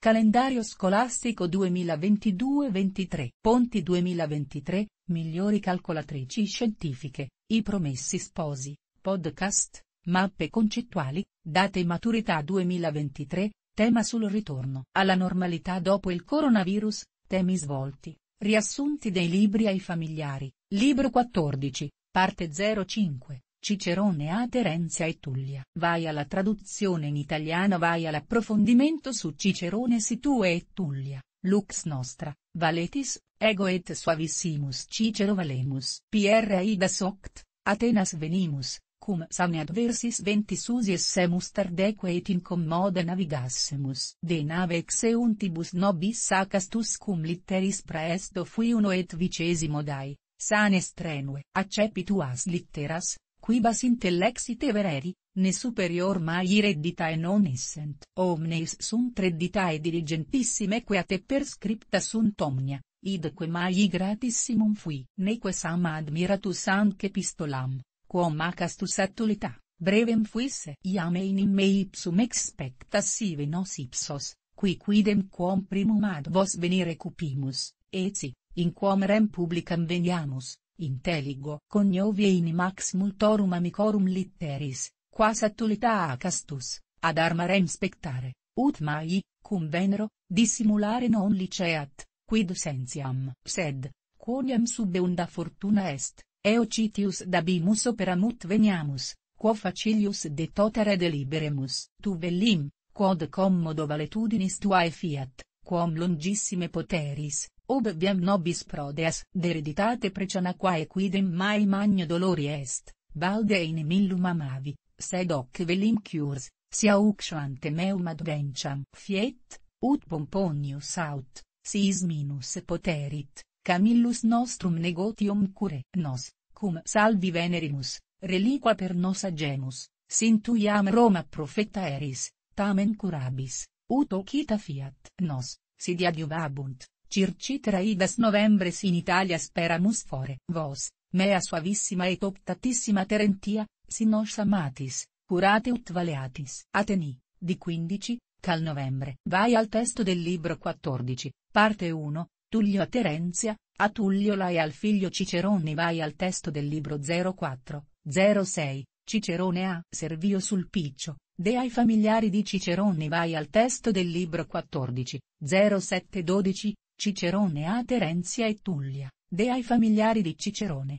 Calendario scolastico 2022-23 Ponti 2023, migliori calcolatrici scientifiche, i promessi sposi, podcast, mappe concettuali, date maturità 2023, tema sul ritorno alla normalità dopo il coronavirus, temi svolti, riassunti dei libri ai familiari, libro 14, parte 05. Cicerone ad Erenza e Tullia. Vai alla traduzione in italiano vai all'approfondimento su Cicerone Situe e Tullia, Lux Nostra, Valetis, Ego et Suavissimus Cicero Valemus. PR Aida Soct, Atenas Venimus, cum sane adversis ventis usiessemus tardeque et incommoda navigassemus. De nave exeuntibus nobis sacastus cum litteris praesto fui uno et vicesimo dai, sane strenue. Accepitu as litteras, quibas intellexit vereri, ne superior mai reddita e non essent. Omnes sunt reddita e dirigentissime que te scripta sunt omnia, idque mai gratissimum fui. Neque sam admiratus anc pistolam, quom acastus atulita, brevem fuisse. Iam enim me ipsum expectas ive nos ipsos, qui quidem quom primum ad vos venire cupimus, eci, in quom rem publicam veniamus, Intelligo cognovie inimax multorum amicorum litteris, quas attulita castus, ad armarem spectare, ut mai, cum venero, dissimulare non liceat, quid sentiam, sed, quoniam subbeunda fortuna est, eocitius dabimus operamut veniamus, quo facilius de totere deliberemus, tu bellim, quod commodo valetudinis tuae fiat quom longissime poteris, ob viam nobis prodeas d'ereditate preciana precianaquae quidem mai magno dolori est, balde in millum amavi, sed hoc velim cures, sia uxante meum adventiam fiet, ut pomponius aut, sis minus poterit, camillus nostrum negotium cure nos, cum salvi venerimus, reliqua per nos agemus, sintuiam Roma profeta eris, tamen curabis, Uto chita fiat, nos, si adiuvabunt, circitra idas novembres in Italia speramus fore, vos, mea suavissima et optatissima Terentia, sinos amatis, curate ut valeatis. Ateni, di 15, cal novembre. Vai al testo del libro 14, parte 1, Tullio a Terenzia, a Tullio la e al figlio Cicerone vai al testo del libro 04, 06, Cicerone a Servio sul Piccio, De ai familiari di Cicerone vai al testo del libro 14, 0712, Cicerone a Terenzia e Tullia, De ai familiari di Cicerone,